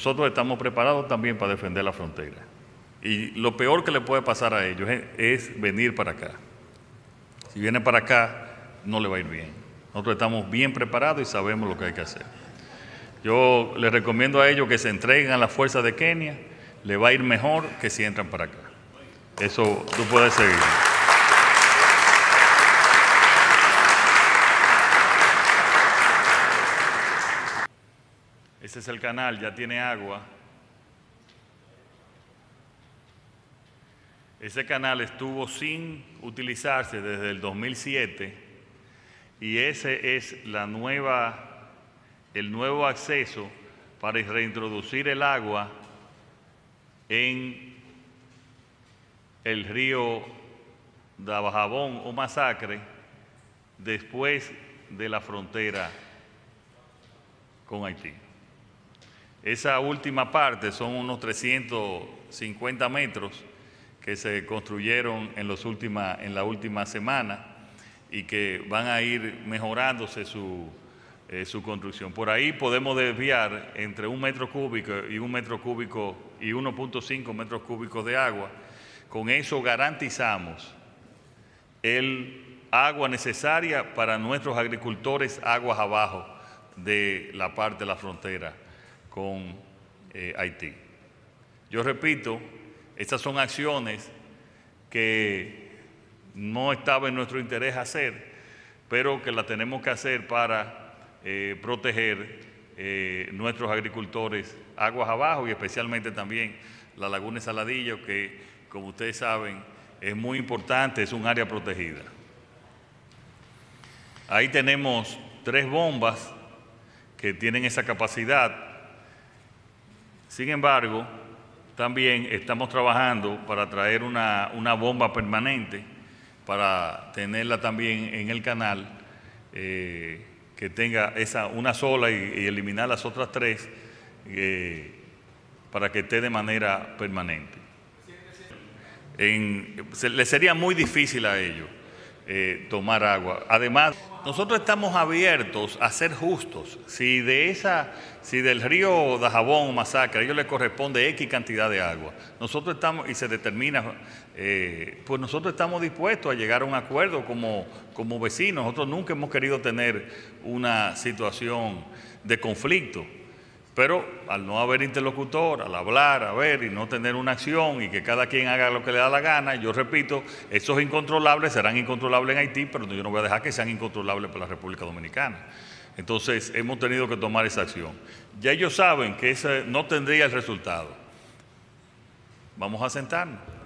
nosotros estamos preparados también para defender la frontera. Y lo peor que le puede pasar a ellos es, venir para acá. Si viene para acá, no le va a ir bien. Nosotros estamos bien preparados y sabemos lo que hay que hacer. Yo les recomiendo a ellos que se entreguen a las fuerzas de Kenia, le va a ir mejor que si entran para acá. Eso tú puedes seguir. es el canal, ya tiene agua. Ese canal estuvo sin utilizarse desde el 2007 y ese es la nueva, el nuevo acceso para reintroducir el agua en el río Dabajabón o Masacre después de la frontera con Haití. Esa última parte son unos 350 metros que se construyeron en, en la última semana y que van a ir mejorándose su, eh, su construcción. Por ahí podemos desviar entre un metro cúbico y un metro cúbico y 1.5 metros cúbicos de agua. Con eso garantizamos el agua necesaria para nuestros agricultores aguas abajo de la parte de la frontera con eh, Haití. Yo repito, estas son acciones que no estaba en nuestro interés hacer, pero que las tenemos que hacer para eh, proteger eh, nuestros agricultores aguas abajo y especialmente también la laguna de Saladillo, que como ustedes saben es muy importante, es un área protegida. Ahí tenemos tres bombas que tienen esa capacidad sin embargo, también estamos trabajando para traer una, bomba permanente, para tenerla también en el canal, eh, que tenga esa una sola y, eliminar las otras tres, eh, para que esté de manera permanente. le sería muy difícil a ellos eh, tomar agua. Además, nosotros estamos abiertos a ser justos. Si de esa, si del río Dajabón masacre, a ellos les corresponde X cantidad de agua. Nosotros estamos, y se determina, eh, pues nosotros estamos dispuestos a llegar a un acuerdo como, como vecinos. Nosotros nunca hemos querido tener una situación de conflicto. Pero al no haber interlocutor, al hablar, a ver y no tener una acción y que cada quien haga lo que le da la gana, yo repito, esos incontrolables serán incontrolables en Haití, pero yo no voy a dejar que sean incontrolables para la República Dominicana. Entonces hemos tenido que tomar esa acción. Ya ellos saben que ese no tendría el resultado. Vamos a sentarnos.